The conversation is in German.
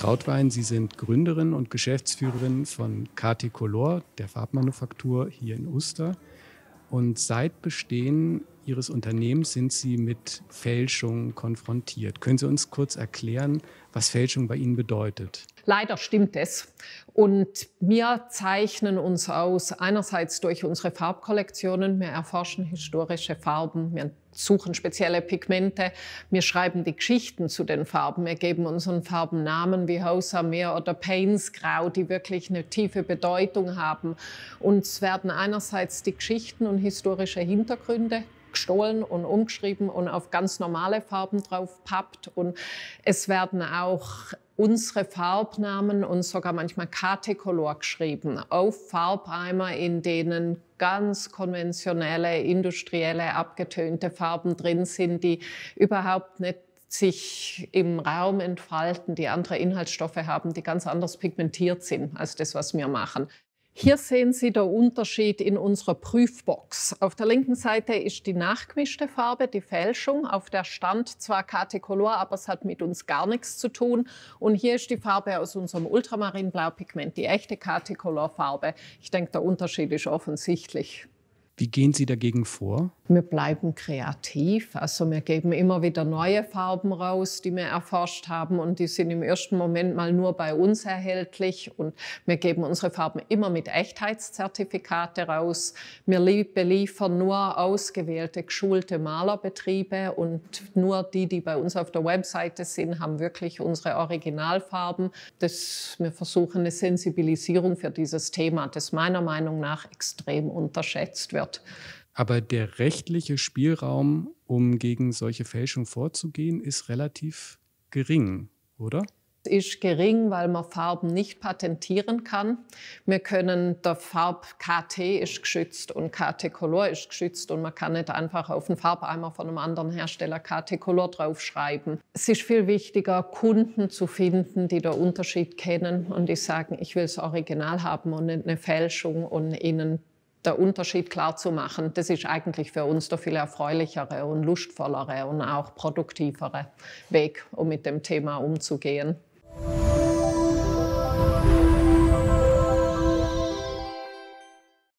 Trautwein. Sie sind Gründerin und Geschäftsführerin von Kati Color, der Farbmanufaktur hier in Uster. Und seit Bestehen Ihres Unternehmens sind Sie mit Fälschung konfrontiert. Können Sie uns kurz erklären, was Fälschung bei Ihnen bedeutet? Leider stimmt es. Und wir zeichnen uns aus einerseits durch unsere Farbkollektionen. Wir erforschen historische Farben, wir suchen spezielle Pigmente, wir schreiben die Geschichten zu den Farben, wir geben unseren Farben Namen wie Hauser Meer oder Payne's Grau, die wirklich eine tiefe Bedeutung haben. Uns werden einerseits die Geschichten und historische Hintergründe gestohlen und umgeschrieben und auf ganz normale Farben drauf pappt. Und es werden auch unsere Farbnamen und sogar manchmal Katekolor geschrieben auf Farbeimer, in denen ganz konventionelle, industrielle, abgetönte Farben drin sind, die überhaupt nicht sich im Raum entfalten, die andere Inhaltsstoffe haben, die ganz anders pigmentiert sind als das, was wir machen. Hier sehen Sie den Unterschied in unserer Prüfbox. Auf der linken Seite ist die nachgemischte Farbe, die Fälschung. Auf der stand zwar Katecolor, aber es hat mit uns gar nichts zu tun. Und hier ist die Farbe aus unserem Ultramarinblau-Pigment, die echte Katecolor-Farbe. Ich denke, der Unterschied ist offensichtlich. Wie gehen Sie dagegen vor? Wir bleiben kreativ. Also wir geben immer wieder neue Farben raus, die wir erforscht haben und die sind im ersten Moment mal nur bei uns erhältlich. Und wir geben unsere Farben immer mit Echtheitszertifikate raus. Wir beliefern nur ausgewählte, geschulte Malerbetriebe und nur die, die bei uns auf der Webseite sind, haben wirklich unsere Originalfarben. Das, wir versuchen eine Sensibilisierung für dieses Thema, das meiner Meinung nach extrem unterschätzt wird hat. Aber der rechtliche Spielraum, um gegen solche Fälschung vorzugehen, ist relativ gering, oder? ist gering, weil man Farben nicht patentieren kann. Wir können, der Farb KT ist geschützt und KT Color ist geschützt und man kann nicht einfach auf den Farbeimer von einem anderen Hersteller KT Color draufschreiben. Es ist viel wichtiger, Kunden zu finden, die den Unterschied kennen und die sagen, ich will es Original haben und nicht eine Fälschung und ihnen der Unterschied klar zu machen, das ist eigentlich für uns der viel erfreulichere und lustvollere und auch produktivere Weg, um mit dem Thema umzugehen.